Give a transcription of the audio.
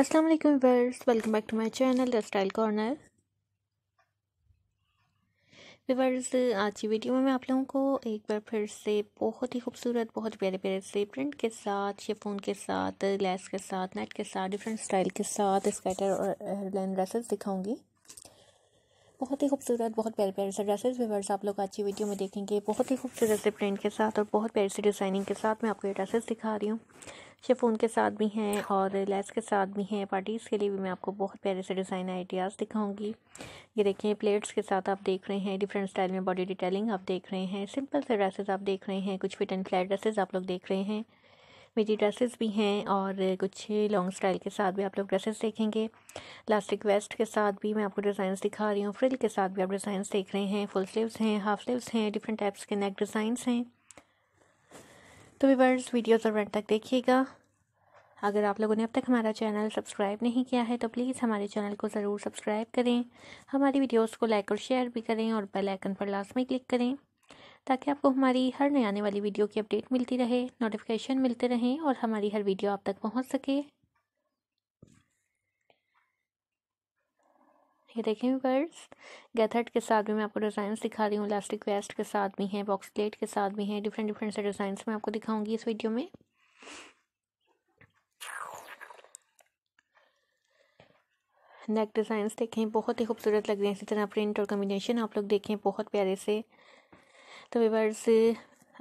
अस्सलाम वालेकुम viewers welcome back to my channel the style corner viewers आज की वीडियो में मैं आप लोगों को एक बार फिर से बहुत ही खूबसूरत बहुत प्यारे प्यारे से प्रिंट के साथ शेफोन के साथ लेस के साथ नेट के साथ डिफरेंट स्टाइल के साथ स्वेटर और हेयरलाइन ड्रेसेस दिखाऊंगी बहुत ही खूबसूरत बहुत प्यारे प्यारे से ड्रेसेस वीवर्स आप लोग आज की वीडियो में देखेंगे बहुत ही खूबसूरत से प्रिंट के साथ और बहुत प्यारे से डिज़ाइनिंग के साथ मैं आपको ये ड्रेसेस दिखा रही हूँ शेफोन के साथ भी हैं और लेस के साथ भी हैं पार्टीज़ के लिए भी मैं आपको बहुत प्यारे से डिज़ाइन आइडियाज़ दिखाऊंगी ये देखें प्लेट्स के साथ आप देख रहे हैं डिफरेंट स्टाइल में बॉडी डिटेलिंग आप देख रहे हैं सिंपल से ड्रेसेस आप देख रहे हैं कुछ फिट एंड फ्लैट ड्रेसेस आप लोग देख रहे हैं मेरी ड्रेसेस भी हैं और कुछ लॉन्ग स्टाइल के साथ भी आप लोग ड्रेसेस देखेंगे प्लास्टिक वेस्ट के साथ भी मैं आपको डिज़ाइंस दिखा रही हूँ फ्रिल के साथ भी आप डिज़ाइंस देख रहे हैं फुल स्लीव्स हैं हाफ स्लीव्स हैं डिफरेंट टाइप्स के नेक डिज़ाइंस हैं तो वीवर्स वीडियो ज़रूर तक देखिएगा अगर आप लोगों ने अब तक हमारा चैनल सब्सक्राइब नहीं किया है तो प्लीज़ हमारे चैनल को ज़रूर सब्सक्राइब करें हमारी वीडियोस को लाइक और शेयर भी करें और बेल आइकन पर लास्ट में क्लिक करें ताकि आपको हमारी हर नए आने वाली वीडियो की अपडेट मिलती रहे नोटिफिकेशन मिलते रहें और हमारी हर वीडियो आप तक पहुँच सके ये देखें गर्ल्स गैथर्ट के साथ भी मैं आपको डिज़ाइन दिखा रही हूँ इलास्टिक वेस्ट के साथ भी हैं बॉक्स प्लेट के साथ भी हैं डिफरेंट डिफरेंट से डिज़ाइन मैं आपको दिखाऊंगी इस वीडियो में नेक डिज़ाइंस देखें बहुत ही खूबसूरत लग रहे हैं इसी तरह प्रिंट और कम्बिनेशन आप लोग देखें बहुत प्यारे से तो वीवर्स